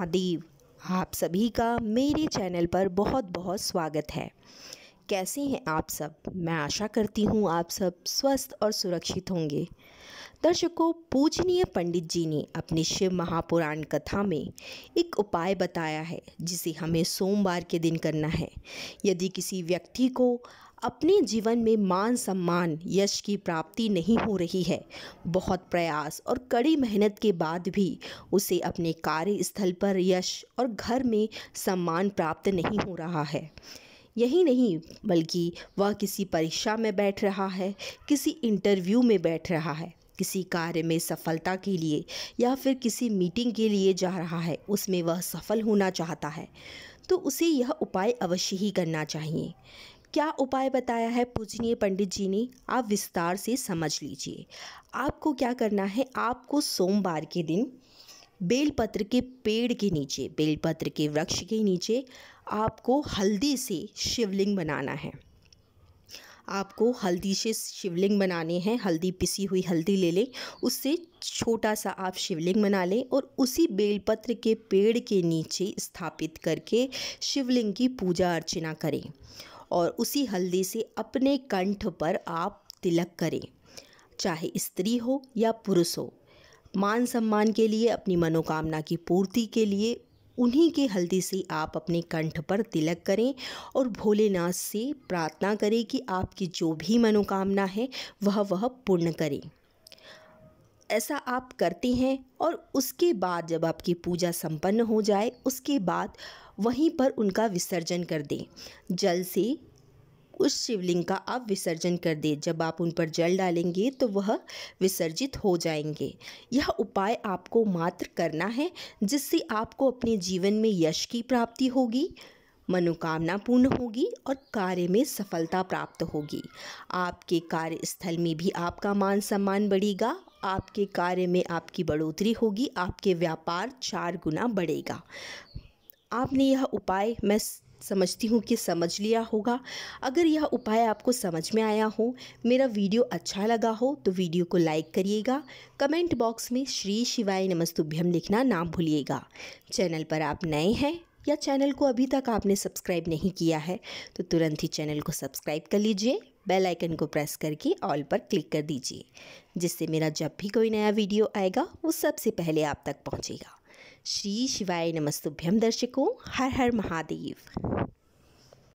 महादेव आप सभी का मेरे चैनल पर बहुत बहुत स्वागत है कैसे हैं आप सब मैं आशा करती हूँ आप सब स्वस्थ और सुरक्षित होंगे दर्शकों पूजनीय पंडित जी ने अपनी शिव महापुराण कथा में एक उपाय बताया है जिसे हमें सोमवार के दिन करना है यदि किसी व्यक्ति को अपने जीवन में मान सम्मान यश की प्राप्ति नहीं हो रही है बहुत प्रयास और कड़ी मेहनत के बाद भी उसे अपने कार्यस्थल पर यश और घर में सम्मान प्राप्त नहीं हो रहा है यही नहीं बल्कि वह किसी परीक्षा में बैठ रहा है किसी इंटरव्यू में बैठ रहा है किसी कार्य में सफलता के लिए या फिर किसी मीटिंग के लिए जा रहा है उसमें वह सफल होना चाहता है तो उसे यह उपाय अवश्य ही करना चाहिए क्या उपाय बताया है पूजनीय पंडित जी ने आप विस्तार से समझ लीजिए आपको क्या करना है आपको सोमवार के दिन बेलपत्र के पेड़ के नीचे बेलपत्र के वृक्ष के नीचे आपको हल्दी से शिवलिंग बनाना है आपको हल्दी से शिवलिंग बनाने हैं हल्दी पिसी हुई हल्दी ले लें उससे छोटा सा आप शिवलिंग बना लें और उसी बेलपत्र के पेड़ के नीचे स्थापित करके शिवलिंग की पूजा अर्चना करें और उसी हल्दी से अपने कंठ पर आप तिलक करें चाहे स्त्री हो या पुरुष हो मान सम्मान के लिए अपनी मनोकामना की पूर्ति के लिए उन्हीं के हल्दी से आप अपने कंठ पर तिलक करें और भोलेनाथ से प्रार्थना करें कि आपकी जो भी मनोकामना है वह वह पूर्ण करें ऐसा आप करते हैं और उसके बाद जब आपकी पूजा संपन्न हो जाए उसके बाद वहीं पर उनका विसर्जन कर दें जल से उस शिवलिंग का आप विसर्जन कर दें जब आप उन पर जल डालेंगे तो वह विसर्जित हो जाएंगे यह उपाय आपको मात्र करना है जिससे आपको अपने जीवन में यश की प्राप्ति होगी मनोकामना पूर्ण होगी और कार्य में सफलता प्राप्त होगी आपके कार्यस्थल में भी आपका मान सम्मान बढ़ेगा आपके कार्य में आपकी बढ़ोतरी होगी आपके व्यापार चार गुना बढ़ेगा आपने यह उपाय मैं समझती हूँ कि समझ लिया होगा अगर यह उपाय आपको समझ में आया हो मेरा वीडियो अच्छा लगा हो तो वीडियो को लाइक करिएगा कमेंट बॉक्स में श्री शिवाय नमस्तुभ्यम लिखना ना भूलिएगा चैनल पर आप नए हैं या चैनल को अभी तक आपने सब्सक्राइब नहीं किया है तो तुरंत ही चैनल को सब्सक्राइब कर लीजिए बेल आइकन को प्रेस करके ऑल पर क्लिक कर दीजिए जिससे मेरा जब भी कोई नया वीडियो आएगा वो सबसे पहले आप तक पहुँचेगा श्री शिवाय नमस्तुभ्यम दर्शकों हर हर महादेव